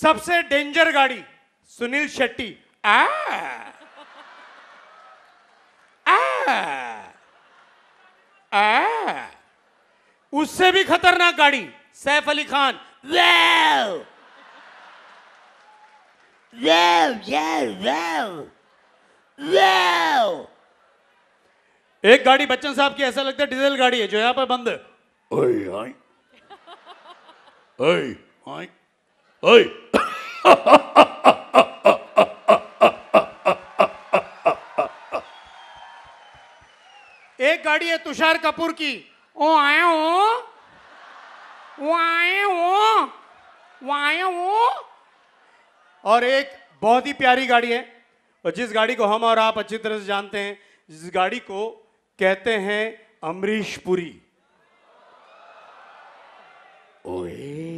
सबसे डेंजर गाड़ी सुनील शेट्टी उससे भी खतरनाक गाड़ी Saif Ali Khan wave wave wave wave एक गाड़ी बच्चन साहब की ऐसा लगता है डीजल गाड़ी है जो यहां पर बंद है ओए ओए ओए ओए एक गाड़ी है तुषार कपूर की ओ आए हो वो आए हो वो आए हो और एक बहुत ही प्यारी गाड़ी है और जिस गाड़ी को हम और आप अच्छी तरह से जानते हैं जिस गाड़ी को कहते हैं अमरीशपुरी पुरी ओए